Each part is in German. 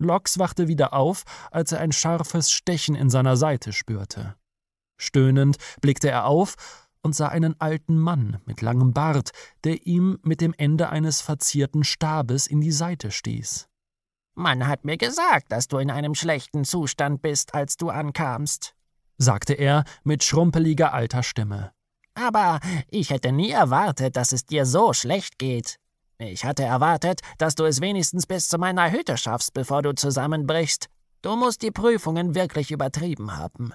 Lox wachte wieder auf, als er ein scharfes Stechen in seiner Seite spürte. Stöhnend blickte er auf und sah einen alten Mann mit langem Bart, der ihm mit dem Ende eines verzierten Stabes in die Seite stieß. Man hat mir gesagt, dass du in einem schlechten Zustand bist, als du ankamst, sagte er mit schrumpeliger alter Stimme. Aber ich hätte nie erwartet, dass es dir so schlecht geht. Ich hatte erwartet, dass du es wenigstens bis zu meiner Hütte schaffst, bevor du zusammenbrichst. Du musst die Prüfungen wirklich übertrieben haben.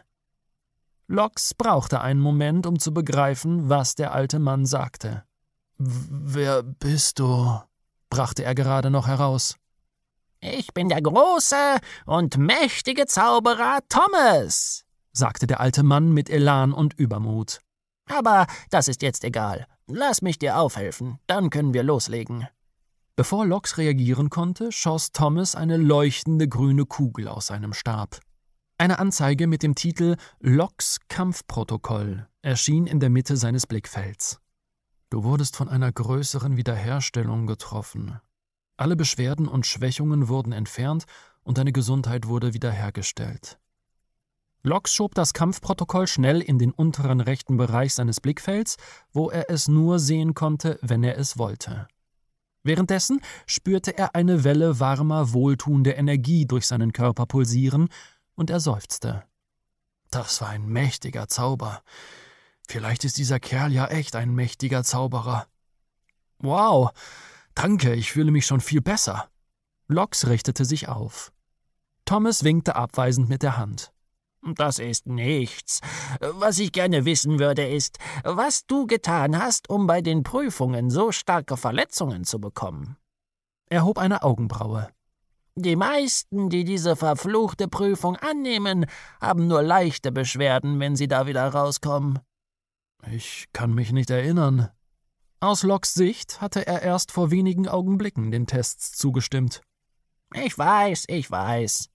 Lox brauchte einen Moment, um zu begreifen, was der alte Mann sagte. Wer bist du? brachte er gerade noch heraus. Ich bin der große und mächtige Zauberer Thomas, sagte der alte Mann mit Elan und Übermut. Aber das ist jetzt egal. Lass mich dir aufhelfen, dann können wir loslegen. Bevor Lox reagieren konnte, schoss Thomas eine leuchtende grüne Kugel aus seinem Stab. Eine Anzeige mit dem Titel Lox Kampfprotokoll erschien in der Mitte seines Blickfelds. Du wurdest von einer größeren Wiederherstellung getroffen. Alle Beschwerden und Schwächungen wurden entfernt und deine Gesundheit wurde wiederhergestellt. Locke schob das Kampfprotokoll schnell in den unteren rechten Bereich seines Blickfelds, wo er es nur sehen konnte, wenn er es wollte. Währenddessen spürte er eine Welle warmer, wohltuender Energie durch seinen Körper pulsieren, und er seufzte. Das war ein mächtiger Zauber. Vielleicht ist dieser Kerl ja echt ein mächtiger Zauberer. Wow, danke, ich fühle mich schon viel besser. Lox richtete sich auf. Thomas winkte abweisend mit der Hand. Das ist nichts. Was ich gerne wissen würde, ist, was du getan hast, um bei den Prüfungen so starke Verletzungen zu bekommen. Er hob eine Augenbraue. Die meisten, die diese verfluchte Prüfung annehmen, haben nur leichte Beschwerden, wenn sie da wieder rauskommen. Ich kann mich nicht erinnern. Aus Locks Sicht hatte er erst vor wenigen Augenblicken den Tests zugestimmt. Ich weiß, ich weiß.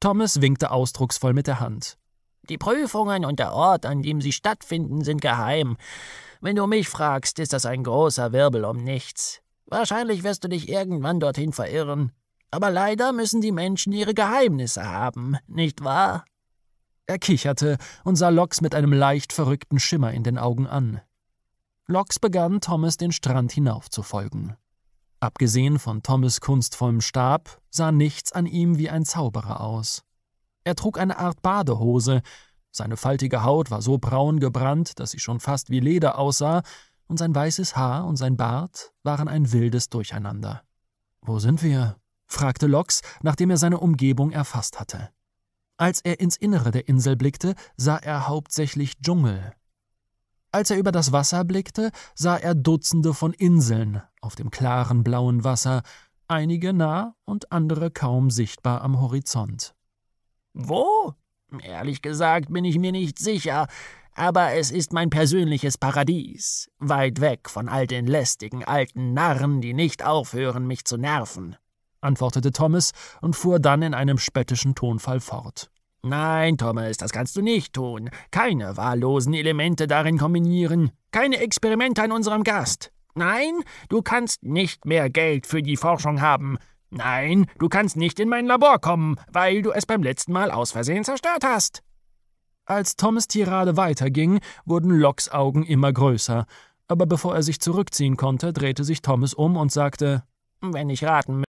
Thomas winkte ausdrucksvoll mit der Hand. Die Prüfungen und der Ort, an dem sie stattfinden, sind geheim. Wenn du mich fragst, ist das ein großer Wirbel um nichts. Wahrscheinlich wirst du dich irgendwann dorthin verirren. Aber leider müssen die Menschen ihre Geheimnisse haben, nicht wahr? Er kicherte und sah Lox mit einem leicht verrückten Schimmer in den Augen an. Lox begann, Thomas den Strand hinauf zu folgen. Abgesehen von Thomas kunstvollem Stab sah nichts an ihm wie ein Zauberer aus. Er trug eine Art Badehose, seine faltige Haut war so braun gebrannt, dass sie schon fast wie Leder aussah, und sein weißes Haar und sein Bart waren ein wildes Durcheinander. Wo sind wir? fragte Lox, nachdem er seine Umgebung erfasst hatte. Als er ins Innere der Insel blickte, sah er hauptsächlich Dschungel, als er über das Wasser blickte, sah er Dutzende von Inseln auf dem klaren blauen Wasser, einige nah und andere kaum sichtbar am Horizont. Wo? Ehrlich gesagt bin ich mir nicht sicher, aber es ist mein persönliches Paradies, weit weg von all den lästigen alten Narren, die nicht aufhören, mich zu nerven, antwortete Thomas und fuhr dann in einem spöttischen Tonfall fort. Nein, Thomas, das kannst du nicht tun. Keine wahllosen Elemente darin kombinieren. Keine Experimente an unserem Gast. Nein, du kannst nicht mehr Geld für die Forschung haben. Nein, du kannst nicht in mein Labor kommen, weil du es beim letzten Mal aus Versehen zerstört hast. Als Thomas Tirade weiterging, wurden Locks Augen immer größer. Aber bevor er sich zurückziehen konnte, drehte sich Thomas um und sagte: Wenn ich raten